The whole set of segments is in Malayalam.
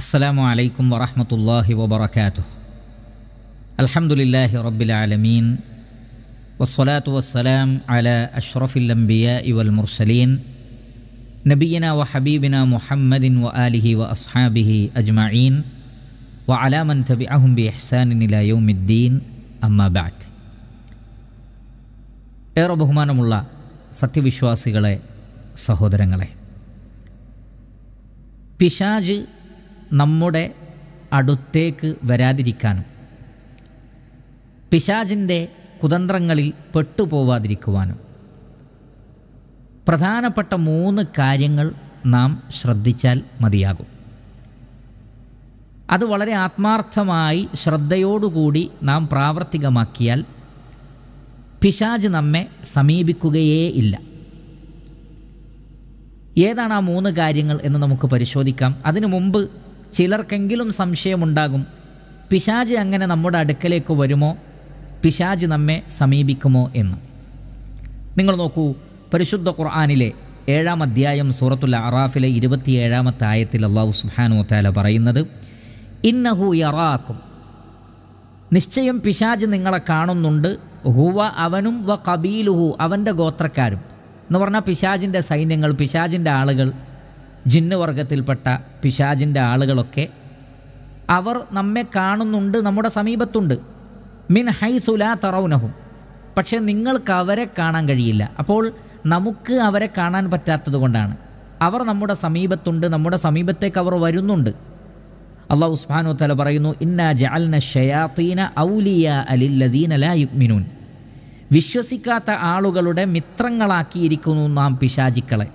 السلام عليكم ورحمة الله وبركاته الحمد لله رب العالمين والصلاة والسلام على أشرف الأنبياء والمرسلين نبينا وحبيبنا محمد وآله وأصحابه أجمعين وعلى من تبعهم بإحسان إلى يوم الدين أما بعد اي رب الله ഏറെ ബഹുമാനമുള്ള സത്യവിശ്വാസികളെ സഹോദരങ്ങളെ പിശാജ് നമ്മുടെ അടുത്തേക്ക് വരാതിരിക്കാനും പിശാചിൻ്റെ കുതന്ത്രങ്ങളിൽ പെട്ടുപോവാതിരിക്കുവാനും പ്രധാനപ്പെട്ട മൂന്ന് കാര്യങ്ങൾ നാം ശ്രദ്ധിച്ചാൽ മതിയാകും അത് വളരെ ആത്മാർത്ഥമായി ശ്രദ്ധയോടുകൂടി നാം പ്രാവർത്തികമാക്കിയാൽ പിശാജ് നമ്മെ സമീപിക്കുകയേ ഇല്ല ഏതാണ് ആ മൂന്ന് കാര്യങ്ങൾ എന്ന് നമുക്ക് പരിശോധിക്കാം അതിനു മുമ്പ് ചിലർക്കെങ്കിലും സംശയമുണ്ടാകും പിശാജ് അങ്ങനെ നമ്മുടെ അടുക്കലേക്ക് വരുമോ പിശാജ് നമ്മെ സമീപിക്കുമോ എന്ന് നിങ്ങൾ നോക്കൂ പരിശുദ്ധ ഖുർആാനിലെ ഏഴാം അധ്യായം സൂറത്തുൽ അറാഫിലെ ഇരുപത്തിയേഴാമത്തെ ആയത്തിൽ അള്ളാഹു സുബാനു താല പറയുന്നത് ഇന്നഹു യറാക്കും നിശ്ചയം പിശാജ് നിങ്ങളെ കാണുന്നുണ്ട് ഹുവ അവനും വ കബീലുഹു അവൻ്റെ ഗോത്രക്കാരും എന്ന് പറഞ്ഞാൽ പിശാജിൻ്റെ സൈന്യങ്ങൾ പിശാജിൻ്റെ ആളുകൾ ജിന്ന് വർഗത്തിൽപ്പെട്ട പിശാജിൻ്റെ ആളുകളൊക്കെ അവർ നമ്മെ കാണുന്നുണ്ട് നമ്മുടെ സമീപത്തുണ്ട് മിൻ സുലാ തറൗനഹും പക്ഷേ നിങ്ങൾക്ക് അവരെ കാണാൻ കഴിയില്ല അപ്പോൾ നമുക്ക് അവരെ കാണാൻ പറ്റാത്തത് കൊണ്ടാണ് അവർ നമ്മുടെ സമീപത്തുണ്ട് നമ്മുടെ സമീപത്തേക്ക് അവർ വരുന്നുണ്ട് അള്ളാഹു ഉസ്മാനു തല പറയുന്നു ഇന്ന ജഅൽന ഷയാത്തീന ഔലിയ അലില്ലദീന ലാ യുക്മിനൂൻ വിശ്വസിക്കാത്ത ആളുകളുടെ മിത്രങ്ങളാക്കിയിരിക്കുന്നു നാം പിശാചിക്കളെ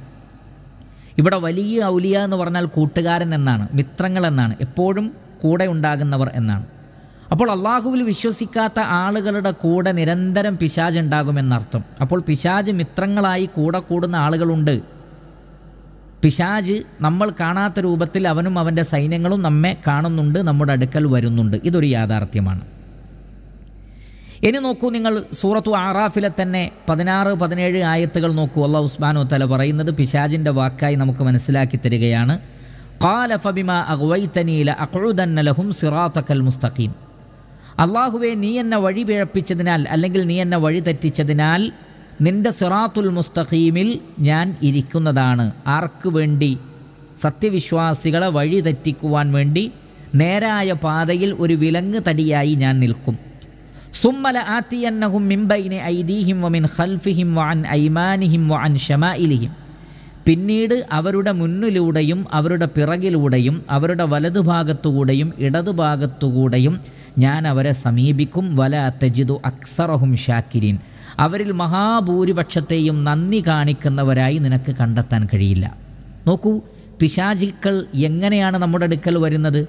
ഇവിടെ വലിയ ഔലിയ എന്ന് പറഞ്ഞാൽ കൂട്ടുകാരൻ എന്നാണ് മിത്രങ്ങൾ എന്നാണ് എപ്പോഴും കൂടെ ഉണ്ടാകുന്നവർ എന്നാണ് അപ്പോൾ അള്ളാഹുവിൽ വിശ്വസിക്കാത്ത ആളുകളുടെ കൂടെ നിരന്തരം പിശാജ് ഉണ്ടാകുമെന്നർത്ഥം അപ്പോൾ പിശാജ് മിത്രങ്ങളായി കൂടെ കൂടുന്ന ആളുകളുണ്ട് പിശാജ് നമ്മൾ കാണാത്ത രൂപത്തിൽ അവനും അവൻ്റെ സൈന്യങ്ങളും നമ്മെ കാണുന്നുണ്ട് നമ്മുടെ അടുക്കൽ വരുന്നുണ്ട് ഇതൊരു യാഥാർത്ഥ്യമാണ് ഇനി നോക്കൂ നിങ്ങൾ സൂറത്തു ആറാഫിലെ തന്നെ പതിനാറ് പതിനേഴ് ആയത്തുകൾ നോക്കൂ അള്ളാഹു ഉസ്മാനു തല പറയുന്നത് പിശാജിൻ്റെ വാക്കായി നമുക്ക് മനസ്സിലാക്കി തരികയാണ് قال അള്ളാഹുവെ നീ എന്നെ വഴി പിഴപ്പിച്ചതിനാൽ അല്ലെങ്കിൽ നീ എന്നെ വഴി തെറ്റിച്ചതിനാൽ നിന്റെ സിറാത്തുൽ മുസ്തഖീമിൽ ഞാൻ ഇരിക്കുന്നതാണ് ആർക്ക് വേണ്ടി സത്യവിശ്വാസികളെ വഴി തെറ്റിക്കുവാൻ വേണ്ടി നേരായ പാതയിൽ ഒരു വിലങ്ങ് തടിയായി ഞാൻ നിൽക്കും സുമ്മല ആത്തിയന്നഹും മിംബൈനെ ഐദീഹിം വമിൻ ഖൽഫിഹിം വൻ ഐമാനിഹിം വൻ ഷമായിലിഹിം പിന്നീട് അവരുടെ മുന്നിലൂടെയും അവരുടെ പിറകിലൂടെയും അവരുടെ വലതുഭാഗത്തുകൂടെയും ഇടതുഭാഗത്തുകൂടെയും ഞാൻ അവരെ സമീപിക്കും വല തജിദു അക്സറഹും ഷാക്കിരീൻ അവരിൽ മഹാഭൂരിപക്ഷത്തെയും നന്ദി കാണിക്കുന്നവരായി നിനക്ക് കണ്ടെത്താൻ കഴിയില്ല നോക്കൂ പിശാചിക്കൾ എങ്ങനെയാണ് നമ്മുടെ അടുക്കൽ വരുന്നത്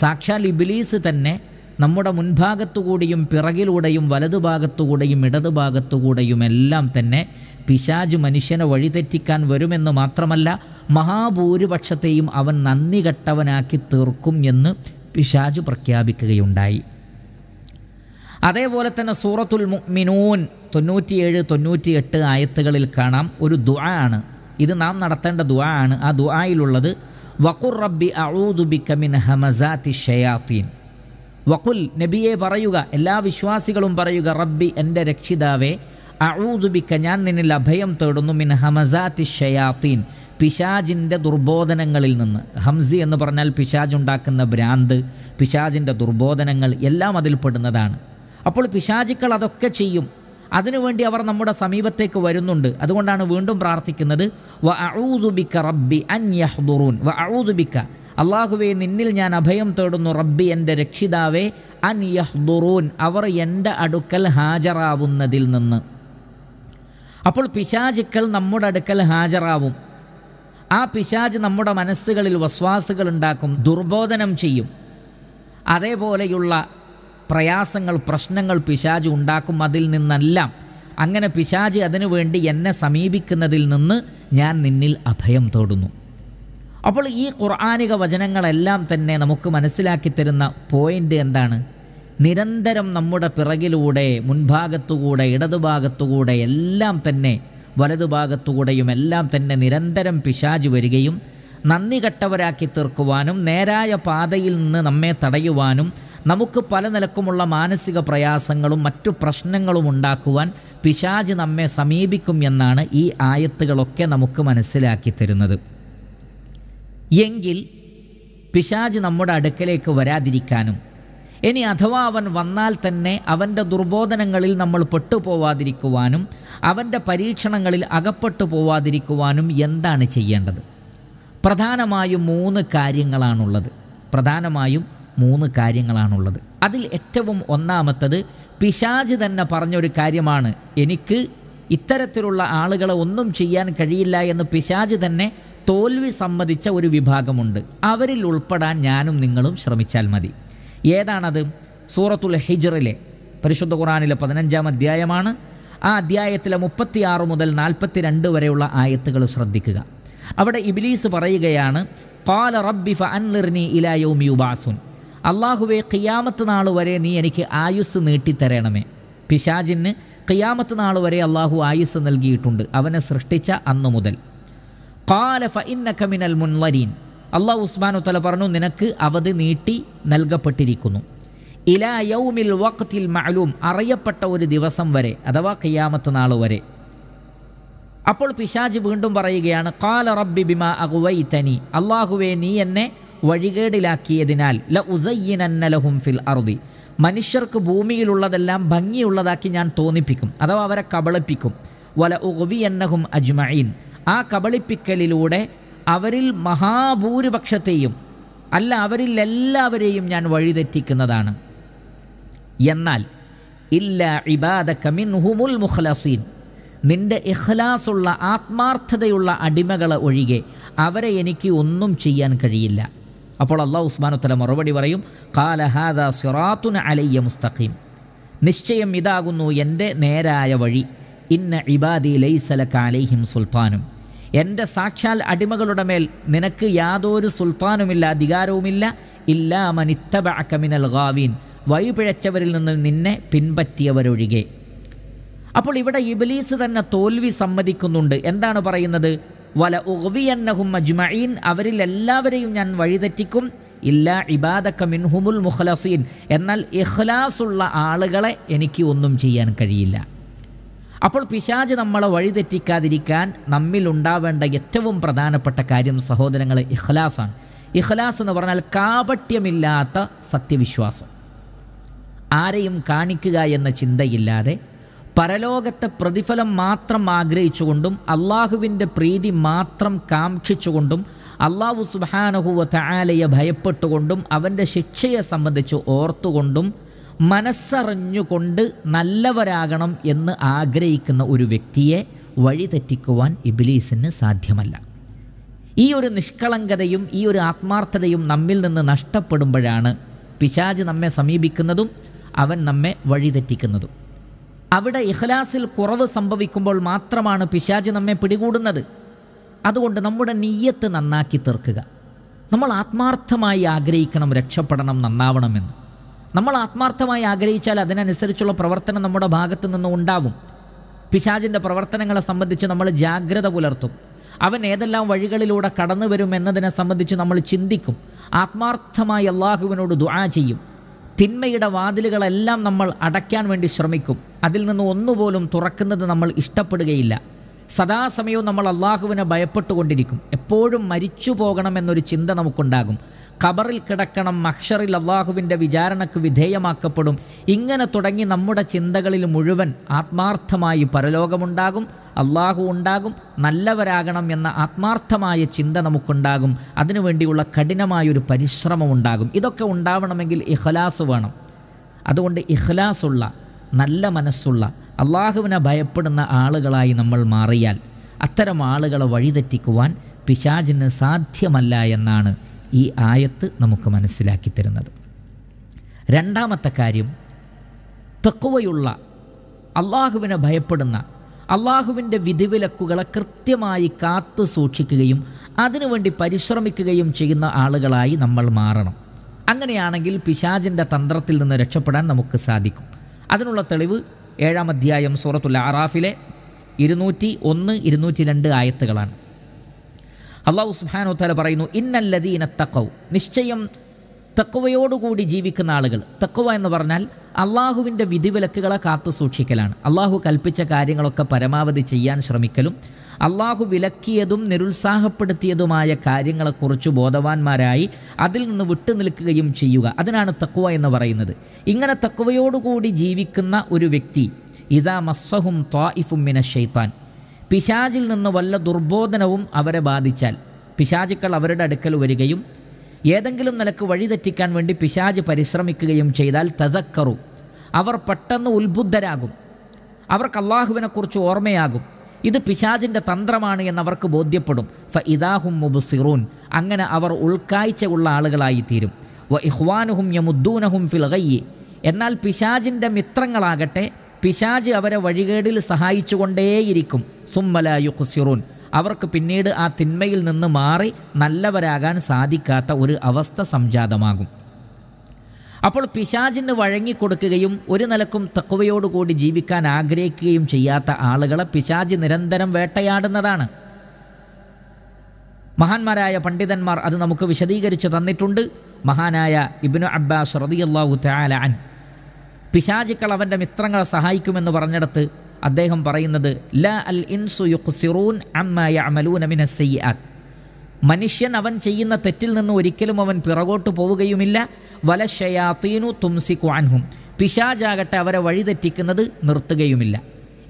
സാക്ഷാൽ ഇബിലീസ് തന്നെ നമ്മുടെ മുൻഭാഗത്തുകൂടിയും പിറകിലൂടെയും വലതുഭാഗത്തുകൂടെയും ഇടതുഭാഗത്തുകൂടെയുമെല്ലാം തന്നെ പിശാജ് മനുഷ്യനെ വഴിതെറ്റിക്കാൻ വരുമെന്ന് മാത്രമല്ല മഹാഭൂരിപക്ഷത്തെയും അവൻ നന്ദി കെട്ടവനാക്കി തീർക്കും എന്ന് പിശാജ് പ്രഖ്യാപിക്കുകയുണ്ടായി അതേപോലെ തന്നെ സൂറത്തുൽ മിനൂൻ തൊണ്ണൂറ്റിയേഴ് എട്ട് ആയത്തുകളിൽ കാണാം ഒരു ദുആ ആണ് ഇത് നാം നടത്തേണ്ട ദുആ ആണ് ആ ദുആയിലുള്ളത് വഖുർ റബ്ബി അഊദുബിക്ക മിൻ ഹമസാത്തി ഷയാത്തീൻ വക്കുൽ നബിയെ പറയുക എല്ലാ വിശ്വാസികളും പറയുക റബ്ബി എൻ്റെ രക്ഷിതാവേ അഊദുബിക്ക ഞാൻ നിന്നിൽ അഭയം തേടുന്നു മിൻ ഹമസാത്തി ഷയാത്തീൻ പിശാജിൻ്റെ ദുർബോധനങ്ങളിൽ നിന്ന് ഹംസി എന്ന് പറഞ്ഞാൽ പിശാജ് ഉണ്ടാക്കുന്ന ഭ്രാന്ത് പിശാജിൻ്റെ ദുർബോധനങ്ങൾ എല്ലാം അതിൽ പെടുന്നതാണ് അപ്പോൾ പിശാചിക്കൾ അതൊക്കെ ചെയ്യും അതിനുവേണ്ടി അവർ നമ്മുടെ സമീപത്തേക്ക് വരുന്നുണ്ട് അതുകൊണ്ടാണ് വീണ്ടും പ്രാർത്ഥിക്കുന്നത് വ അഊദുബിക്ക റബ്ബി അൻ യഹ്ദുറൂൻ വ അഊദുബിക്ക അള്ളാഹുവെ നിന്നിൽ ഞാൻ അഭയം തേടുന്നു റബ്ബി എൻ്റെ രക്ഷിതാവേ അൻ യഹ്ദുറൂൻ അവർ എൻ്റെ അടുക്കൽ ഹാജറാവുന്നതിൽ നിന്ന് അപ്പോൾ പിശാചുക്കൾ നമ്മുടെ അടുക്കൽ ഹാജരാവും ആ പിശാജ് നമ്മുടെ മനസ്സുകളിൽ വസ്വാസുകൾ ഉണ്ടാക്കും ദുർബോധനം ചെയ്യും അതേപോലെയുള്ള പ്രയാസങ്ങൾ പ്രശ്നങ്ങൾ പിശാജ് ഉണ്ടാക്കും അതിൽ നിന്നെല്ലാം അങ്ങനെ പിശാജ് അതിനുവേണ്ടി എന്നെ സമീപിക്കുന്നതിൽ നിന്ന് ഞാൻ നിന്നിൽ അഭയം തേടുന്നു അപ്പോൾ ഈ ഖുർആാനിക വചനങ്ങളെല്ലാം തന്നെ നമുക്ക് മനസ്സിലാക്കി തരുന്ന പോയിൻ്റ് എന്താണ് നിരന്തരം നമ്മുടെ പിറകിലൂടെ മുൻഭാഗത്തുകൂടെ ഇടതുഭാഗത്തുകൂടെ എല്ലാം തന്നെ വലതുഭാഗത്തുകൂടെയും എല്ലാം തന്നെ നിരന്തരം പിശാജ് വരികയും നന്ദി കെട്ടവരാക്കി തീർക്കുവാനും നേരായ പാതയിൽ നിന്ന് നമ്മെ തടയുവാനും നമുക്ക് പല നിലക്കുമുള്ള മാനസിക പ്രയാസങ്ങളും മറ്റു പ്രശ്നങ്ങളും ഉണ്ടാക്കുവാൻ പിശാജ് നമ്മെ സമീപിക്കും എന്നാണ് ഈ ആയത്തുകളൊക്കെ നമുക്ക് മനസ്സിലാക്കി തരുന്നത് എങ്കിൽ പിശാജ് നമ്മുടെ അടുക്കലേക്ക് വരാതിരിക്കാനും ഇനി അഥവാ അവൻ വന്നാൽ തന്നെ അവൻ്റെ ദുർബോധനങ്ങളിൽ നമ്മൾ പെട്ടുപോവാതിരിക്കുവാനും അവൻ്റെ പരീക്ഷണങ്ങളിൽ അകപ്പെട്ടു പോവാതിരിക്കുവാനും എന്താണ് ചെയ്യേണ്ടത് പ്രധാനമായും മൂന്ന് കാര്യങ്ങളാണുള്ളത് പ്രധാനമായും മൂന്ന് കാര്യങ്ങളാണുള്ളത് അതിൽ ഏറ്റവും ഒന്നാമത്തത് പിശാജ് തന്നെ പറഞ്ഞൊരു കാര്യമാണ് എനിക്ക് ഇത്തരത്തിലുള്ള ആളുകളെ ഒന്നും ചെയ്യാൻ കഴിയില്ല എന്ന് പിശാജ് തന്നെ തോൽവി സമ്മതിച്ച ഒരു വിഭാഗമുണ്ട് അവരിൽ ഉൾപ്പെടാൻ ഞാനും നിങ്ങളും ശ്രമിച്ചാൽ മതി ഏതാണത് സൂറത്തുൽ ഹിജറിലെ പരിശുദ്ധ ഖുറാനിലെ പതിനഞ്ചാം അധ്യായമാണ് ആ അധ്യായത്തിലെ മുപ്പത്തിയാറ് മുതൽ നാൽപ്പത്തിരണ്ട് വരെയുള്ള ആയത്തുകൾ ശ്രദ്ധിക്കുക അവിടെ ഇബിലീസ് പറയുകയാണ് കാല റബ്ബി ഫ ഇലായോ ഇലായോം യുബാസുൻ അള്ളാഹുവെ ഖിയാമത്ത് നാൾ വരെ നീ എനിക്ക് ആയുസ് നീട്ടിത്തരണമേ പിശാജിന് ഖിയാമത്ത് നാൾ വരെ അള്ളാഹു ആയുസ് നൽകിയിട്ടുണ്ട് അവനെ സൃഷ്ടിച്ച അന്നു മുതൽ കാല ഫഇന്നക്കമിനൽ മുൻവരീൻ അള്ളാഹു ഉസ്മാനു തല പറഞ്ഞു നിനക്ക് അവധി നീട്ടി നൽകപ്പെട്ടിരിക്കുന്നു ഇലാ യൗമിൽ മഅലൂം അറിയപ്പെട്ട ഒരു ദിവസം വരെ അഥവാ ഖിയാമത്ത് നാൾ വരെ അപ്പോൾ പിശാജ് വീണ്ടും പറയുകയാണ് കാല റബ്ബി ബിമ അഗുവൈ തനി അള്ളാഹുവെ നീ എന്നെ വഴികേടിലാക്കിയതിനാൽ ല ഉസയ്യനന്നലഹും ഫിൽ അറുതി മനുഷ്യർക്ക് ഭൂമിയിലുള്ളതെല്ലാം ഭംഗിയുള്ളതാക്കി ഞാൻ തോന്നിപ്പിക്കും അഥവാ അവരെ കബളിപ്പിക്കും വല ഉഗവി എന്നഹും അജ്മഈൻ ആ കബളിപ്പിക്കലിലൂടെ അവരിൽ മഹാഭൂരിപക്ഷത്തെയും അല്ല അവരിൽ എല്ലാവരെയും ഞാൻ വഴിതെറ്റിക്കുന്നതാണ് എന്നാൽ ഇല്ല ഇബാദ കമിൻ ഹുമുൽ മുഖ്ലസീൻ നിന്റെ ഇഹ്ലാസുള്ള ആത്മാർത്ഥതയുള്ള അടിമകളെ ഒഴികെ അവരെ എനിക്ക് ഒന്നും ചെയ്യാൻ കഴിയില്ല അപ്പോൾ അള്ളാഹു ഉസ്മാനുത്തല മറുപടി പറയും കാലഹാദ സുറാത്തുൻ അലയ്യ മുസ്തഖീം നിശ്ചയം ഇതാകുന്നു എൻ്റെ നേരായ വഴി ഇന്ന ഇബാദി ലൈസല കാലേഹിം സുൽത്താനും എൻ്റെ സാക്ഷാൽ അടിമകളുടെ മേൽ നിനക്ക് യാതൊരു സുൽത്താനുമില്ല അധികാരവുമില്ല ഇല്ലാ മനിത്തബ അക്കമിനൽ ഗാവീൻ വഴിപിഴച്ചവരിൽ നിന്ന് നിന്നെ പിൻപറ്റിയവരൊഴികെ അപ്പോൾ ഇവിടെ ഇബലീസ് തന്നെ തോൽവി സമ്മതിക്കുന്നുണ്ട് എന്താണ് പറയുന്നത് വല ഉഹ്വിയന്നഹും അജ്മഈൻ അവരിൽ എല്ലാവരെയും ഞാൻ വഴിതെറ്റിക്കും ഇല്ല ഇബാദക്ക മിൻഹുമുൽ മുഖ്ലസീൻ എന്നാൽ ഇഹ്ലാസുള്ള ആളുകളെ എനിക്ക് ഒന്നും ചെയ്യാൻ കഴിയില്ല അപ്പോൾ പിശാജ് നമ്മളെ വഴിതെറ്റിക്കാതിരിക്കാൻ നമ്മിൽ ഉണ്ടാവേണ്ട ഏറ്റവും പ്രധാനപ്പെട്ട കാര്യം സഹോദരങ്ങൾ ഇഖ്ലാസാണ് ഇഖ്ലാസ് എന്ന് പറഞ്ഞാൽ കാപട്യമില്ലാത്ത സത്യവിശ്വാസം ആരെയും കാണിക്കുക എന്ന ചിന്തയില്ലാതെ പരലോകത്തെ പ്രതിഫലം മാത്രം ആഗ്രഹിച്ചുകൊണ്ടും അള്ളാഹുവിൻ്റെ പ്രീതി മാത്രം കാംക്ഷിച്ചുകൊണ്ടും അള്ളാഹു സുബാനഹുവ താലയെ ഭയപ്പെട്ടുകൊണ്ടും അവൻ്റെ ശിക്ഷയെ സംബന്ധിച്ച് ഓർത്തുകൊണ്ടും മനസ്സറിഞ്ഞുകൊണ്ട് നല്ലവരാകണം എന്ന് ആഗ്രഹിക്കുന്ന ഒരു വ്യക്തിയെ വഴിതെറ്റിക്കുവാൻ ഇബിലീസിന് സാധ്യമല്ല ഈ ഒരു നിഷ്കളങ്കതയും ഈ ഒരു ആത്മാർത്ഥതയും നമ്മിൽ നിന്ന് നഷ്ടപ്പെടുമ്പോഴാണ് പിശാജ് നമ്മെ സമീപിക്കുന്നതും അവൻ നമ്മെ വഴിതെറ്റിക്കുന്നതും അവിടെ ഇഖ്ലാസിൽ കുറവ് സംഭവിക്കുമ്പോൾ മാത്രമാണ് പിശാജ് നമ്മെ പിടികൂടുന്നത് അതുകൊണ്ട് നമ്മുടെ നീയത്ത് നന്നാക്കി തീർക്കുക നമ്മൾ ആത്മാർത്ഥമായി ആഗ്രഹിക്കണം രക്ഷപ്പെടണം നന്നാവണമെന്ന് നമ്മൾ ആത്മാർത്ഥമായി ആഗ്രഹിച്ചാൽ അതിനനുസരിച്ചുള്ള പ്രവർത്തനം നമ്മുടെ ഭാഗത്തു നിന്ന് ഉണ്ടാവും പിശാചിൻ്റെ പ്രവർത്തനങ്ങളെ സംബന്ധിച്ച് നമ്മൾ ജാഗ്രത പുലർത്തും അവൻ ഏതെല്ലാം വഴികളിലൂടെ കടന്നു വരും എന്നതിനെ സംബന്ധിച്ച് നമ്മൾ ചിന്തിക്കും ആത്മാർത്ഥമായി അള്ളാഹുവിനോട് ദുആ ചെയ്യും തിന്മയുടെ വാതിലുകളെല്ലാം നമ്മൾ അടയ്ക്കാൻ വേണ്ടി ശ്രമിക്കും അതിൽ നിന്ന് ഒന്നുപോലും തുറക്കുന്നത് നമ്മൾ ഇഷ്ടപ്പെടുകയില്ല സദാസമയവും നമ്മൾ അള്ളാഹുവിനെ ഭയപ്പെട്ടുകൊണ്ടിരിക്കും എപ്പോഴും മരിച്ചു പോകണമെന്നൊരു ചിന്ത നമുക്കുണ്ടാകും ഖബറിൽ കിടക്കണം മഹ്ഷറിൽ അള്ളാഹുവിൻ്റെ വിചാരണക്ക് വിധേയമാക്കപ്പെടും ഇങ്ങനെ തുടങ്ങി നമ്മുടെ ചിന്തകളിൽ മുഴുവൻ ആത്മാർത്ഥമായി പരലോകമുണ്ടാകും അള്ളാഹു ഉണ്ടാകും നല്ലവരാകണം എന്ന ആത്മാർത്ഥമായ ചിന്ത നമുക്കുണ്ടാകും അതിനുവേണ്ടിയുള്ള കഠിനമായൊരു പരിശ്രമം ഉണ്ടാകും ഇതൊക്കെ ഉണ്ടാവണമെങ്കിൽ ഇഖ്ലാസ് വേണം അതുകൊണ്ട് ഇഖ്ലാസുള്ള നല്ല മനസ്സുള്ള അള്ളാഹുവിനെ ഭയപ്പെടുന്ന ആളുകളായി നമ്മൾ മാറിയാൽ അത്തരം ആളുകളെ വഴിതെറ്റിക്കുവാൻ പിശാചിന് സാധ്യമല്ല എന്നാണ് ഈ ആയത്ത് നമുക്ക് മനസ്സിലാക്കി തരുന്നത് രണ്ടാമത്തെ കാര്യം തെക്കുവയുള്ള അള്ളാഹുവിനെ ഭയപ്പെടുന്ന അള്ളാഹുവിൻ്റെ വിധിവിലക്കുകളെ കൃത്യമായി കാത്തു സൂക്ഷിക്കുകയും അതിനുവേണ്ടി പരിശ്രമിക്കുകയും ചെയ്യുന്ന ആളുകളായി നമ്മൾ മാറണം അങ്ങനെയാണെങ്കിൽ പിശാജിൻ്റെ തന്ത്രത്തിൽ നിന്ന് രക്ഷപ്പെടാൻ നമുക്ക് സാധിക്കും അതിനുള്ള തെളിവ് ഏഴാം അധ്യായം സൂറത്തുൽ ആറാഫിലെ ഇരുന്നൂറ്റി ഒന്ന് ഇരുന്നൂറ്റി രണ്ട് ആയത്തുകളാണ് അള്ളാഹു സുഹാനോ തല പറയുന്നു ഇന്നല്ലദീന തക്കവ് നിശ്ചയം തക്കവയോടുകൂടി ജീവിക്കുന്ന ആളുകൾ തക്കവ എന്ന് പറഞ്ഞാൽ അള്ളാഹുവിൻ്റെ വിധിവിലക്കുകളെ കാത്തു സൂക്ഷിക്കലാണ് അള്ളാഹു കൽപ്പിച്ച കാര്യങ്ങളൊക്കെ പരമാവധി ചെയ്യാൻ ശ്രമിക്കലും അള്ളാഹു വിലക്കിയതും നിരുത്സാഹപ്പെടുത്തിയതുമായ കാര്യങ്ങളെക്കുറിച്ച് ബോധവാന്മാരായി അതിൽ നിന്ന് വിട്ടുനിൽക്കുകയും ചെയ്യുക അതിനാണ് തക്കുവ എന്ന് പറയുന്നത് ഇങ്ങനെ തക്കുവയോടുകൂടി ജീവിക്കുന്ന ഒരു വ്യക്തി ഇതാ മസ്സഹും ത്വാഇഫും മിന ഷെയ്ത്താൻ പിശാചിൽ നിന്ന് വല്ല ദുർബോധനവും അവരെ ബാധിച്ചാൽ പിശാചുക്കൾ അവരുടെ അടുക്കൽ വരികയും ഏതെങ്കിലും നിലക്ക് വഴിതെറ്റിക്കാൻ വേണ്ടി പിശാജ് പരിശ്രമിക്കുകയും ചെയ്താൽ തതക്കറു അവർ പെട്ടെന്ന് ഉത്ബുദ്ധരാകും അവർക്ക് അള്ളാഹുവിനെക്കുറിച്ച് ഓർമ്മയാകും ഇത് പിശാജിൻ്റെ തന്ത്രമാണ് എന്നവർക്ക് ബോധ്യപ്പെടും ഫ ഇദാഹും മുബുസിറൂൻ അങ്ങനെ അവർ ഉൾക്കാഴ്ച ഉള്ള ആളുകളായി തീരും വ ഇഹ്വാനുഹും യമുദ്ദൂനഹും ഫിൽഗയ്യി എന്നാൽ പിശാജിൻ്റെ മിത്രങ്ങളാകട്ടെ പിശാജ് അവരെ വഴികേടിൽ സഹായിച്ചുകൊണ്ടേയിരിക്കും സുമ്മലായു കുസിറൂൻ അവർക്ക് പിന്നീട് ആ തിന്മയിൽ നിന്ന് മാറി നല്ലവരാകാൻ സാധിക്കാത്ത ഒരു അവസ്ഥ സംജാതമാകും അപ്പോൾ പിശാചിന് വഴങ്ങിക്കൊടുക്കുകയും ഒരു നിലക്കും തക്കവയോടുകൂടി ജീവിക്കാൻ ആഗ്രഹിക്കുകയും ചെയ്യാത്ത ആളുകളെ പിശാജ് നിരന്തരം വേട്ടയാടുന്നതാണ് മഹാന്മാരായ പണ്ഡിതന്മാർ അത് നമുക്ക് വിശദീകരിച്ചു തന്നിട്ടുണ്ട് മഹാനായ ഇബിനു അബ്ബാസ് റതിയല്ലാഹു തയാലാൻ പിശാചുക്കൾ അവൻ്റെ മിത്രങ്ങളെ സഹായിക്കുമെന്ന് പറഞ്ഞിടത്ത് അദ്ദേഹം പറയുന്നത് ല അൽ ഇൻസു യുഖ്സിറൂൻ അമ്മയ അമലൂൻ അമിന സയ്യാത്ത് മനുഷ്യൻ അവൻ ചെയ്യുന്ന തെറ്റിൽ നിന്ന് ഒരിക്കലും അവൻ പിറകോട്ട് പോവുകയുമില്ല വല ഷയാത്തീനു തുംസി ക്വാൻഹും പിശാജാകട്ടെ അവരെ വഴിതെറ്റിക്കുന്നത് നിർത്തുകയുമില്ല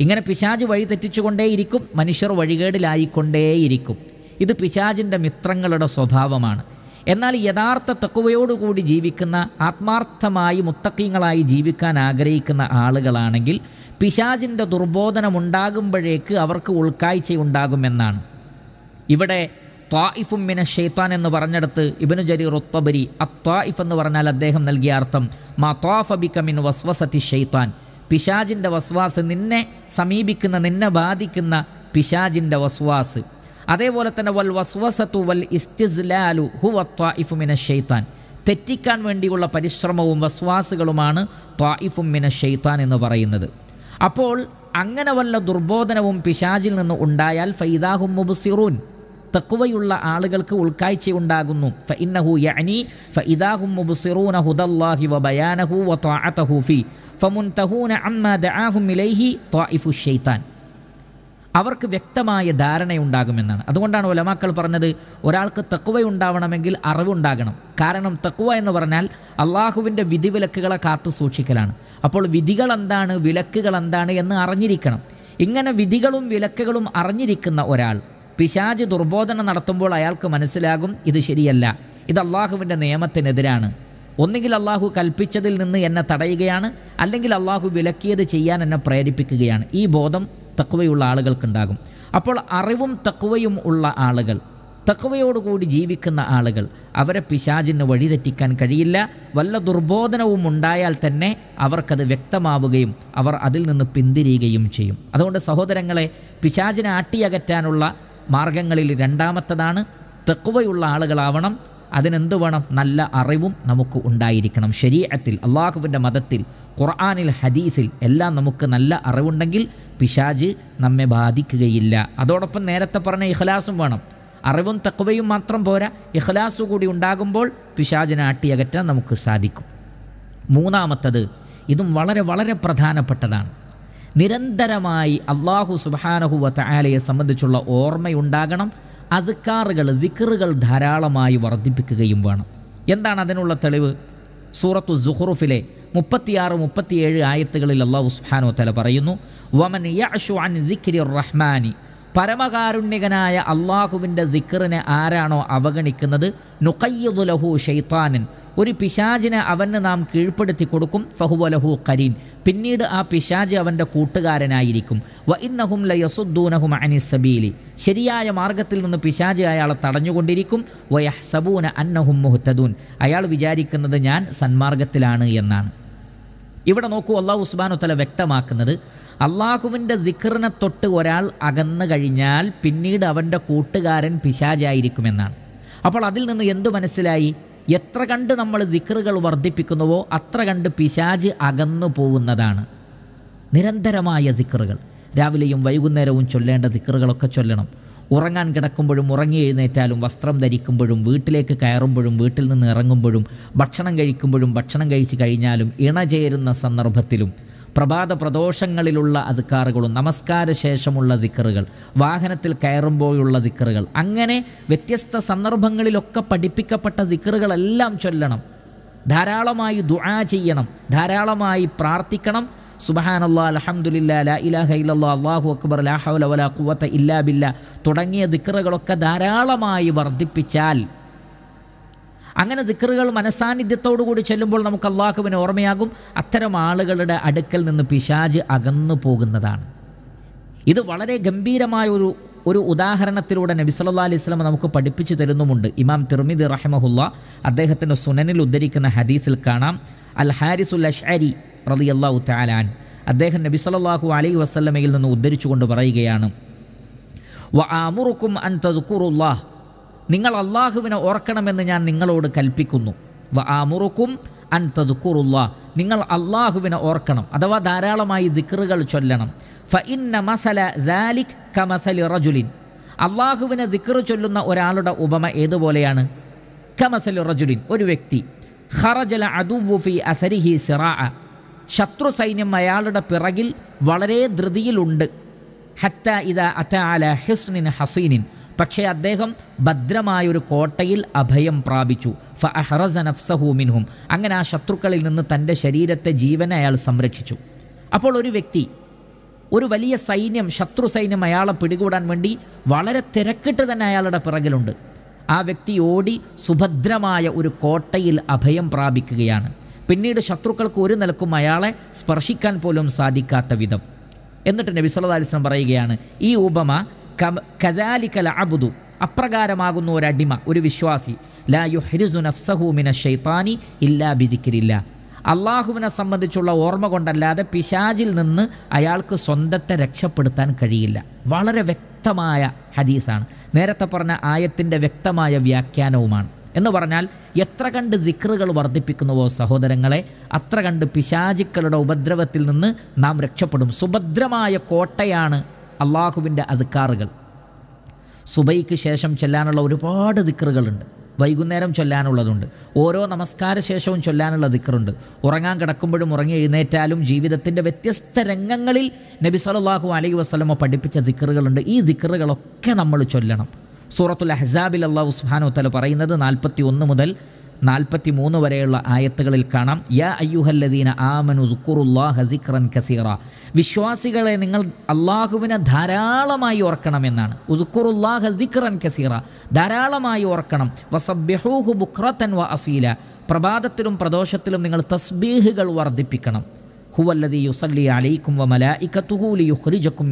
ഇങ്ങനെ പിശാജ് വഴിതെറ്റിച്ചുകൊണ്ടേയിരിക്കും മനുഷ്യർ വഴികേടിലായിക്കൊണ്ടേയിരിക്കും ഇത് പിശാജിൻ്റെ മിത്രങ്ങളുടെ സ്വഭാവമാണ് എന്നാൽ യഥാർത്ഥ തക്കുവയോടുകൂടി ജീവിക്കുന്ന ആത്മാർത്ഥമായി മുത്തക്കീങ്ങളായി ജീവിക്കാൻ ആഗ്രഹിക്കുന്ന ആളുകളാണെങ്കിൽ പിശാചിൻ്റെ ദുർബോധനമുണ്ടാകുമ്പോഴേക്ക് അവർക്ക് ഉണ്ടാകുമെന്നാണ് ഇവിടെ ത്വായിഫും മിന ഷെയ്ത്താൻ എന്ന് പറഞ്ഞെടുത്ത് ഇബനു ജരി റുത്തബരി അത്വായിഫ് എന്ന് പറഞ്ഞാൽ അദ്ദേഹം നൽകിയ അർത്ഥം മാ ത്വാഫബിക്ക മിൻ വസ്വസത്തി ഷെയ്ത്താൻ പിശാജിൻ്റെ വസ്വാസ് നിന്നെ സമീപിക്കുന്ന നിന്നെ ബാധിക്കുന്ന പിശാജിൻ്റെ വസ്വാസ് അതേപോലെ തന്നെ വൽ വസ്വസത്തു വൽ ഇസ്തിസ്ലാലു ഹു ത്വായിഫു മിന ഷെയ്ത്താൻ തെറ്റിക്കാൻ വേണ്ടിയുള്ള പരിശ്രമവും വസ്വാസുകളുമാണ് ത്വായിഫും മിന ഷെയ്ത്താൻ എന്ന് പറയുന്നത് അപ്പോൾ അങ്ങനെ വല്ല ദുർബോധനവും പിശാചിൽ നിന്ന് ഉണ്ടായാൽ ഫൈദാഹും മുബുസിറൂൻ തക്കുവയുള്ള ആളുകൾക്ക് ഉൾക്കാഴ്ച ഉണ്ടാകുന്നു ഫ യഅനി ഫ ഇദാഹും ഫി അമ്മാ ദആഹും ഇലൈഹി അവർക്ക് വ്യക്തമായ ധാരണയുണ്ടാകുമെന്നാണ് അതുകൊണ്ടാണ് ഒലമാക്കൾ പറഞ്ഞത് ഒരാൾക്ക് തക്കുവ ഉണ്ടാവണമെങ്കിൽ അറിവുണ്ടാകണം കാരണം തക്കുവ എന്ന് പറഞ്ഞാൽ അള്ളാഹുവിൻ്റെ വിധിവിലക്കുകളെ കാത്തു സൂക്ഷിക്കലാണ് അപ്പോൾ വിധികൾ എന്താണ് വിലക്കുകൾ എന്താണ് എന്ന് അറിഞ്ഞിരിക്കണം ഇങ്ങനെ വിധികളും വിലക്കുകളും അറിഞ്ഞിരിക്കുന്ന ഒരാൾ പിശാജ് ദുർബോധന നടത്തുമ്പോൾ അയാൾക്ക് മനസ്സിലാകും ഇത് ശരിയല്ല ഇത് അള്ളാഹുവിൻ്റെ നിയമത്തിനെതിരാണ് ഒന്നുകിൽ അള്ളാഹു കൽപ്പിച്ചതിൽ നിന്ന് എന്നെ തടയുകയാണ് അല്ലെങ്കിൽ അള്ളാഹു വിലക്കിയത് ചെയ്യാൻ എന്നെ പ്രേരിപ്പിക്കുകയാണ് ഈ ബോധം തക്കവയുള്ള ആളുകൾക്കുണ്ടാകും അപ്പോൾ അറിവും തക്കവയും ഉള്ള ആളുകൾ തക്കവയോടുകൂടി ജീവിക്കുന്ന ആളുകൾ അവരെ പിശാചിന് വഴിതെറ്റിക്കാൻ കഴിയില്ല വല്ല ദുർബോധനവും ഉണ്ടായാൽ തന്നെ അവർക്കത് വ്യക്തമാവുകയും അവർ അതിൽ നിന്ന് പിന്തിരിയുകയും ചെയ്യും അതുകൊണ്ട് സഹോദരങ്ങളെ പിശാചിനെ ആട്ടിയകറ്റാനുള്ള മാർഗങ്ങളിൽ രണ്ടാമത്തതാണ് തെക്കുവയുള്ള ആളുകളാവണം അതിനെന്ത് വേണം നല്ല അറിവും നമുക്ക് ഉണ്ടായിരിക്കണം ശരീരത്തിൽ അള്ളാഹുവിൻ്റെ മതത്തിൽ ഖുർആാനിൽ ഹദീസിൽ എല്ലാം നമുക്ക് നല്ല അറിവുണ്ടെങ്കിൽ പിശാജ് നമ്മെ ബാധിക്കുകയില്ല അതോടൊപ്പം നേരത്തെ പറഞ്ഞ ഇഖലാസും വേണം അറിവും തക്കവയും മാത്രം പോരാ ഇഖലാസ് കൂടി ഉണ്ടാകുമ്പോൾ പിശാജിനെ അട്ടിയകറ്റാൻ നമുക്ക് സാധിക്കും മൂന്നാമത്തത് ഇതും വളരെ വളരെ പ്രധാനപ്പെട്ടതാണ് നിരന്തരമായി അള്ളാഹു സുബാനഹു വത്ത സംബന്ധിച്ചുള്ള ഓർമ്മയുണ്ടാകണം അതുക്കാറുകൾ ദിക്കറുകൾ ധാരാളമായി വർദ്ധിപ്പിക്കുകയും വേണം എന്താണ് അതിനുള്ള തെളിവ് സൂറത്തു സുഹുറുഫിലെ മുപ്പത്തിയാറ് മുപ്പത്തിയേഴ് ആയത്തുകളിൽ അള്ളാഹു സുഹാനോ തല പറയുന്നു വമൻ യാഷു അൻ ദിക്കിരി റഹ്മാനി പരമകാരുണ്യകനായ അള്ളാഹുവിൻ്റെ ദിക്കറിനെ ആരാണോ അവഗണിക്കുന്നത് നുക്കയ്യുദുലഹു ഷെയ്ത്താനൻ ഒരു പിശാജിനെ അവന് നാം കീഴ്പ്പെടുത്തി കൊടുക്കും ഫഹുവലഹു കരീൻ പിന്നീട് ആ പിശാജ് അവൻ്റെ കൂട്ടുകാരനായിരിക്കും വ ഇന്നഹും ലയസുദ്ദൂനഹും അനിസബീലി ശരിയായ മാർഗത്തിൽ നിന്ന് പിശാജ് അയാളെ തടഞ്ഞുകൊണ്ടിരിക്കും വയഹ്സബൂന അന്നഹും മുഹത്തദൂൻ അയാൾ വിചാരിക്കുന്നത് ഞാൻ സന്മാർഗത്തിലാണ് എന്നാണ് ഇവിടെ നോക്കൂ അള്ളാഹു ഉസ്ബാനു തല വ്യക്തമാക്കുന്നത് അള്ളാഹുവിൻ്റെ ദിക്കറിനെ തൊട്ട് ഒരാൾ അകന്നു കഴിഞ്ഞാൽ പിന്നീട് അവൻ്റെ കൂട്ടുകാരൻ പിശാചായിരിക്കുമെന്നാണ് അപ്പോൾ അതിൽ നിന്ന് എന്തു മനസ്സിലായി എത്ര കണ്ട് നമ്മൾ ദിക്കറുകൾ വർദ്ധിപ്പിക്കുന്നുവോ അത്ര കണ്ട് പിശാജ് അകന്നു പോകുന്നതാണ് നിരന്തരമായ ദിക്കറുകൾ രാവിലെയും വൈകുന്നേരവും ചൊല്ലേണ്ട ദിക്കറുകളൊക്കെ ചൊല്ലണം ഉറങ്ങാൻ കിടക്കുമ്പോഴും ഉറങ്ങി എഴുന്നേറ്റാലും വസ്ത്രം ധരിക്കുമ്പോഴും വീട്ടിലേക്ക് കയറുമ്പോഴും വീട്ടിൽ നിന്ന് ഇറങ്ങുമ്പോഴും ഭക്ഷണം കഴിക്കുമ്പോഴും ഭക്ഷണം കഴിച്ചു കഴിഞ്ഞാലും ഇണചേരുന്ന സന്ദർഭത്തിലും പ്രഭാത പ്രദോഷങ്ങളിലുള്ള അധികാറുകളും നമസ്കാര ശേഷമുള്ള ദിക്കറുകൾ വാഹനത്തിൽ കയറുമ്പോഴുള്ള ദിക്കറുകൾ അങ്ങനെ വ്യത്യസ്ത സന്ദർഭങ്ങളിലൊക്കെ പഠിപ്പിക്കപ്പെട്ട ദിക്കറുകളെല്ലാം ചൊല്ലണം ധാരാളമായി ദുആ ചെയ്യണം ധാരാളമായി പ്രാർത്ഥിക്കണം സുബഹാനല്ലാ അലഹമുല്ല ലാ ഇലാഹ അക്ബർ വലാ ഇല്ലാ തുടങ്ങിയ ദിക്കറുകളൊക്കെ ധാരാളമായി വർദ്ധിപ്പിച്ചാൽ അങ്ങനെ ദിക്കറുകൾ കൂടി ചെല്ലുമ്പോൾ നമുക്ക് അള്ളാഹുവിന് ഓർമ്മയാകും അത്തരം ആളുകളുടെ അടുക്കൽ നിന്ന് പിശാജ് അകന്നു പോകുന്നതാണ് ഇത് വളരെ ഗംഭീരമായ ഒരു ഒരു ഉദാഹരണത്തിലൂടെ നബി സല്ലാ അലൈഹി സ്വലം നമുക്ക് പഠിപ്പിച്ചു തരുന്നുമുണ്ട് ഇമാം തിർമിദ് റഹ്മഹുല്ല അദ്ദേഹത്തിൻ്റെ സുനനിൽ ഉദ്ധരിക്കുന്ന ഹദീസിൽ കാണാം അൽ ഹാരിസുൽ അഷ്അരി റലിയല്ലാഹു താലാൻ അദ്ദേഹം നബി സല്ലാഹു അലൈഹി വസ്ലമയിൽ നിന്ന് ഉദ്ധരിച്ചുകൊണ്ട് പറയുകയാണ് വ അൻ നിങ്ങൾ അള്ളാഹുവിനെ ഓർക്കണമെന്ന് ഞാൻ നിങ്ങളോട് കൽപ്പിക്കുന്നു വ ആമുറുക്കും അൻ തദുക്കുറുല്ലാ നിങ്ങൾ അള്ളാഹുവിനെ ഓർക്കണം അഥവാ ധാരാളമായി ദിക്റുകൾ ചൊല്ലണം ഫ ഇന്ന മസല ദാലിക് കമസലി റജുലിൻ അള്ളാഹുവിനെ ദിക്റ് ചൊല്ലുന്ന ഒരാളുടെ ഉപമ ഏതുപോലെയാണ് കമസലി റജുലിൻ ഒരു വ്യക്തി ഖറജല അദുവുഫി അസരിഹി സിറാഅ ശത്രു സൈന്യം അയാളുടെ പിറകിൽ വളരെ ധൃതിയിലുണ്ട് ഹത്ത ഇത അത്ത അല ഹിസ്നിൻ ഹസീനിൻ പക്ഷേ അദ്ദേഹം ഭദ്രമായൊരു കോട്ടയിൽ അഭയം പ്രാപിച്ചു ഫ അഹ്റസ നഫ്സഹു മിൻഹും അങ്ങനെ ആ ശത്രുക്കളിൽ നിന്ന് തൻ്റെ ശരീരത്തെ ജീവനെ അയാൾ സംരക്ഷിച്ചു അപ്പോൾ ഒരു വ്യക്തി ഒരു വലിയ സൈന്യം ശത്രു സൈന്യം അയാളെ പിടികൂടാൻ വേണ്ടി വളരെ തിരക്കിട്ട് തന്നെ അയാളുടെ പിറകിലുണ്ട് ആ വ്യക്തി ഓടി സുഭദ്രമായ ഒരു കോട്ടയിൽ അഭയം പ്രാപിക്കുകയാണ് പിന്നീട് ശത്രുക്കൾക്ക് ഒരു നിലക്കും അയാളെ സ്പർശിക്കാൻ പോലും സാധിക്കാത്ത വിധം എന്നിട്ട് നബി സല്ലാ അലിസ്ലം പറയുകയാണ് ഈ ഉപമ കദാലിക്കൽ അബുദു അപ്രകാരമാകുന്ന ഒരു അടിമ ഒരു വിശ്വാസി ലാ യു ഹെരിസു നഫ്സഹു മിന ഷെയ്ത്താനി ഇല്ലാ ബിദിക്കിരില്ല അള്ളാഹുവിനെ സംബന്ധിച്ചുള്ള ഓർമ്മ കൊണ്ടല്ലാതെ പിശാജിൽ നിന്ന് അയാൾക്ക് സ്വന്തത്തെ രക്ഷപ്പെടുത്താൻ കഴിയില്ല വളരെ വ്യക്തമായ ഹദീസാണ് നേരത്തെ പറഞ്ഞ ആയത്തിൻ്റെ വ്യക്തമായ വ്യാഖ്യാനവുമാണ് എന്ന് പറഞ്ഞാൽ എത്ര കണ്ട് ദിക്റുകൾ വർദ്ധിപ്പിക്കുന്നുവോ സഹോദരങ്ങളെ അത്ര കണ്ട് പിശാചിക്കളുടെ ഉപദ്രവത്തിൽ നിന്ന് നാം രക്ഷപ്പെടും സുഭദ്രമായ കോട്ടയാണ് അള്ളാഹുവിൻ്റെ അധിക്കാറുകൾ സുബൈക്ക് ശേഷം ചൊല്ലാനുള്ള ഒരുപാട് ദിക്റുകളുണ്ട് വൈകുന്നേരം ചൊല്ലാനുള്ളതുണ്ട് ഓരോ നമസ്കാര ശേഷവും ചൊല്ലാനുള്ള ദിക്കറുണ്ട് ഉറങ്ങാൻ കിടക്കുമ്പോഴും ഉറങ്ങി എഴുന്നേറ്റാലും ജീവിതത്തിൻ്റെ വ്യത്യസ്ത രംഗങ്ങളിൽ നബി സലാഹു അലൈഹി വസ്ലമ പഠിപ്പിച്ച ദിക്കറുകളുണ്ട് ഈ ദിക്കറുകളൊക്കെ നമ്മൾ ചൊല്ലണം സൂറത്തുൽ അഹ്സാബിൽ അള്ളാഹു സുഹാനു തല പറയുന്നത് നാൽപ്പത്തി ഒന്ന് മുതൽ നാൽപ്പത്തി മൂന്ന് വരെയുള്ള ആയത്തുകളിൽ കാണാം യാ അയ്യുഹല്ലദീന ആമനു ഹസിഖ്റൻ കസീറ വിശ്വാസികളെ നിങ്ങൾ അള്ളാഹുവിനെ ധാരാളമായി ഓർക്കണമെന്നാണ് ഉദുക്കുറുല്ലാ ഹസിഖ്റൻ കസീറ ധാരാളമായി ഓർക്കണം വസബ്യഹൂഹു ബുഖ്രത്തൻ വ അസീല പ്രഭാതത്തിലും പ്രദോഷത്തിലും നിങ്ങൾ തസ്ബീഹുകൾ വർദ്ധിപ്പിക്കണം ഹുവല്ലതി യുസല്ലി അലൈക്കും വ മലായിക്കത്തുഹൂലി യുഹ്റിജക്കും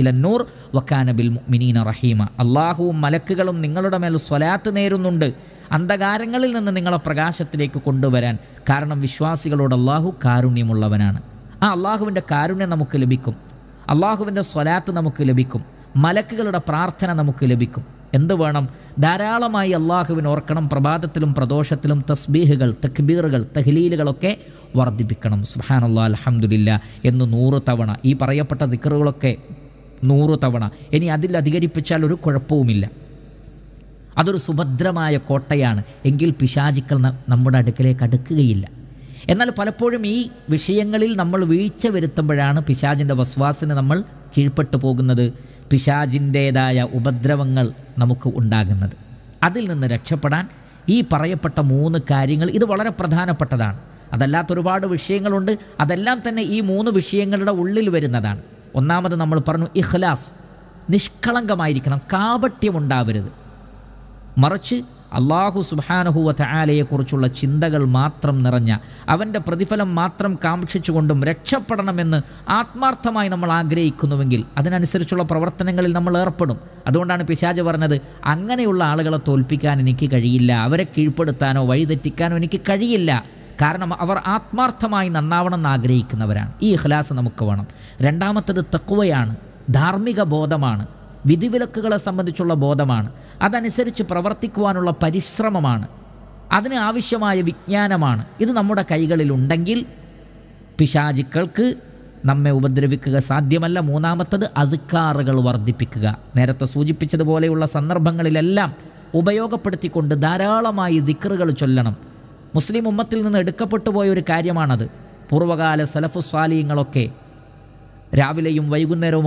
ഇലന്നൂർ വക്കാനബിൽ മിനീന റഹീമ അള്ളാഹുവും മലക്കുകളും നിങ്ങളുടെ മേൽ സ്വലാത്ത് നേരുന്നുണ്ട് അന്ധകാരങ്ങളിൽ നിന്ന് നിങ്ങളെ പ്രകാശത്തിലേക്ക് കൊണ്ടുവരാൻ കാരണം വിശ്വാസികളോട് അള്ളാഹു കാരുണ്യമുള്ളവനാണ് ആ അള്ളാഹുവിൻ്റെ കാരുണ്യം നമുക്ക് ലഭിക്കും അള്ളാഹുവിൻ്റെ സ്വലാത്ത് നമുക്ക് ലഭിക്കും മലക്കുകളുടെ പ്രാർത്ഥന നമുക്ക് ലഭിക്കും എന്ത് വേണം ധാരാളമായി അള്ളാഹുവിന് ഓർക്കണം പ്രഭാതത്തിലും പ്രദോഷത്തിലും തസ്ബീഹുകൾ തക്ബീറുകൾ തഹ്ലീലുകളൊക്കെ വർദ്ധിപ്പിക്കണം സുഹാനല്ലാ അലഹമുല്ല എന്ന് നൂറ് തവണ ഈ പറയപ്പെട്ട ദിക്കറുകളൊക്കെ നൂറ് തവണ ഇനി അതിൽ അധികരിപ്പിച്ചാൽ ഒരു കുഴപ്പവുമില്ല അതൊരു സുഭദ്രമായ കോട്ടയാണ് എങ്കിൽ പിശാചിക്കൾ നമ്മുടെ അടുക്കലേക്ക് അടുക്കുകയില്ല എന്നാൽ പലപ്പോഴും ഈ വിഷയങ്ങളിൽ നമ്മൾ വീഴ്ച വരുത്തുമ്പോഴാണ് പിശാചിൻ്റെ വസ്വാസിന് നമ്മൾ കീഴ്പ്പെട്ടു പോകുന്നത് പിശാജിൻ്റേതായ ഉപദ്രവങ്ങൾ നമുക്ക് ഉണ്ടാകുന്നത് അതിൽ നിന്ന് രക്ഷപ്പെടാൻ ഈ പറയപ്പെട്ട മൂന്ന് കാര്യങ്ങൾ ഇത് വളരെ പ്രധാനപ്പെട്ടതാണ് അതല്ലാത്ത ഒരുപാട് വിഷയങ്ങളുണ്ട് അതെല്ലാം തന്നെ ഈ മൂന്ന് വിഷയങ്ങളുടെ ഉള്ളിൽ വരുന്നതാണ് ഒന്നാമത് നമ്മൾ പറഞ്ഞു ഇഖ്ലാസ് നിഷ്കളങ്കമായിരിക്കണം കാപട്യം ഉണ്ടാവരുത് മറിച്ച് അള്ളാഹു സുബാനഹുവ തയാലയെക്കുറിച്ചുള്ള ചിന്തകൾ മാത്രം നിറഞ്ഞ അവൻ്റെ പ്രതിഫലം മാത്രം കാക്ഷിച്ചുകൊണ്ടും രക്ഷപ്പെടണമെന്ന് ആത്മാർത്ഥമായി നമ്മൾ ആഗ്രഹിക്കുന്നുവെങ്കിൽ അതിനനുസരിച്ചുള്ള പ്രവർത്തനങ്ങളിൽ നമ്മൾ ഏർപ്പെടും അതുകൊണ്ടാണ് പിശാജ് പറഞ്ഞത് അങ്ങനെയുള്ള ആളുകളെ തോൽപ്പിക്കാൻ എനിക്ക് കഴിയില്ല അവരെ കീഴ്പ്പെടുത്താനോ വഴിതെറ്റിക്കാനോ എനിക്ക് കഴിയില്ല കാരണം അവർ ആത്മാർത്ഥമായി നന്നാവണം എന്ന് ആഗ്രഹിക്കുന്നവരാണ് ഈ ഇഖ്ലാസ് നമുക്ക് വേണം രണ്ടാമത്തത് തക്കുവയാണ് ധാർമ്മിക ബോധമാണ് വിധിവിലക്കുകളെ സംബന്ധിച്ചുള്ള ബോധമാണ് അതനുസരിച്ച് പ്രവർത്തിക്കുവാനുള്ള പരിശ്രമമാണ് അതിന് ആവശ്യമായ വിജ്ഞാനമാണ് ഇത് നമ്മുടെ കൈകളിലുണ്ടെങ്കിൽ പിശാചിക്കൾക്ക് നമ്മെ ഉപദ്രവിക്കുക സാധ്യമല്ല മൂന്നാമത്തത് അതുക്കാറുകൾ വർദ്ധിപ്പിക്കുക നേരത്തെ സൂചിപ്പിച്ചതുപോലെയുള്ള സന്ദർഭങ്ങളിലെല്ലാം ഉപയോഗപ്പെടുത്തിക്കൊണ്ട് ധാരാളമായി ദിക്കറുകൾ ചൊല്ലണം മുസ്ലിം ഉമ്മത്തിൽ നിന്ന് എടുക്കപ്പെട്ടു പോയ ഒരു കാര്യമാണത് പൂർവ്വകാല സലഫുസ്വാലിയങ്ങളൊക്കെ രാവിലെയും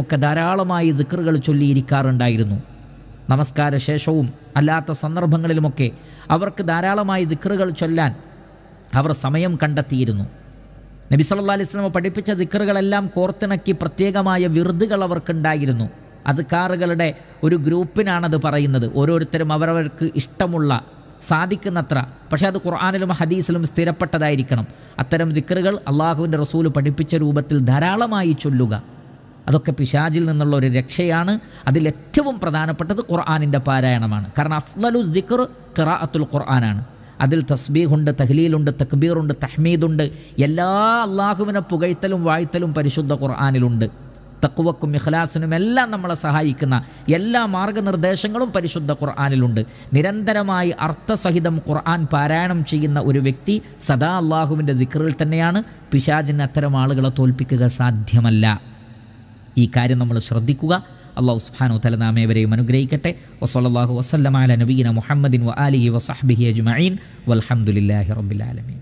ഒക്കെ ധാരാളമായി ദിക്കറുകൾ ചൊല്ലിയിരിക്കാറുണ്ടായിരുന്നു നമസ്കാര ശേഷവും അല്ലാത്ത സന്ദർഭങ്ങളിലുമൊക്കെ അവർക്ക് ധാരാളമായി ദിക്കറുകൾ ചൊല്ലാൻ അവർ സമയം കണ്ടെത്തിയിരുന്നു നബി സല്ലാ അലിസ്ലമ പഠിപ്പിച്ച ദിക്കറുകളെല്ലാം കോർത്തിണക്കി പ്രത്യേകമായ വിറുതുകൾ അവർക്കുണ്ടായിരുന്നു കാറുകളുടെ ഒരു ഗ്രൂപ്പിനാണത് പറയുന്നത് ഓരോരുത്തരും അവരവർക്ക് ഇഷ്ടമുള്ള സാധിക്കുന്നത്ര പക്ഷേ അത് ഖുർആാനിലും ഹദീസിലും സ്ഥിരപ്പെട്ടതായിരിക്കണം അത്തരം ദിക്കറുകൾ അള്ളാഹുവിൻ്റെ റസൂൽ പഠിപ്പിച്ച രൂപത്തിൽ ധാരാളമായി ചൊല്ലുക അതൊക്കെ പിശാജിൽ നിന്നുള്ള ഒരു രക്ഷയാണ് അതിലേറ്റവും പ്രധാനപ്പെട്ടത് ഖുർആാനിൻ്റെ പാരായണമാണ് കാരണം അഫ്ലലു ദിക്കർ തിറാഅത്തുൽ ഖുർആനാണ് അതിൽ തസ്ബീഹുണ്ട് തഹ്ലീലുണ്ട് തക്ബീറുണ്ട് തഹ്മീദുണ്ട് എല്ലാ അള്ളാഹുവിനെ പുകഴ്ത്തലും വാഴ്ത്തലും പരിശുദ്ധ ഖുർആാനിലുണ്ട് തക്കുവക്കും ഇഖ്ലാസിനും എല്ലാം നമ്മളെ സഹായിക്കുന്ന എല്ലാ മാർഗനിർദ്ദേശങ്ങളും പരിശുദ്ധ ഖുർആാനിലുണ്ട് നിരന്തരമായി അർത്ഥസഹിതം ഖുർആൻ പാരായണം ചെയ്യുന്ന ഒരു വ്യക്തി സദാ അള്ളാഹുവിൻ്റെ ദിക്റിൽ തന്നെയാണ് പിശാചിന് അത്തരം ആളുകളെ തോൽപ്പിക്കുക സാധ്യമല്ല ഈ കാര്യം നമ്മൾ ശ്രദ്ധിക്കുക അള്ളാഹു സുഹാനു തല നാമേവരെയും അനുഗ്രഹിക്കട്ടെ വസ്ലാഹു വസ്ലമാല നബീന മുഹമ്മദിൻ വ അലിഹി വസഹബിഹി അജ്മീൻ വലഹമുല്ലാഹി റബ്ബിലാലമീൻ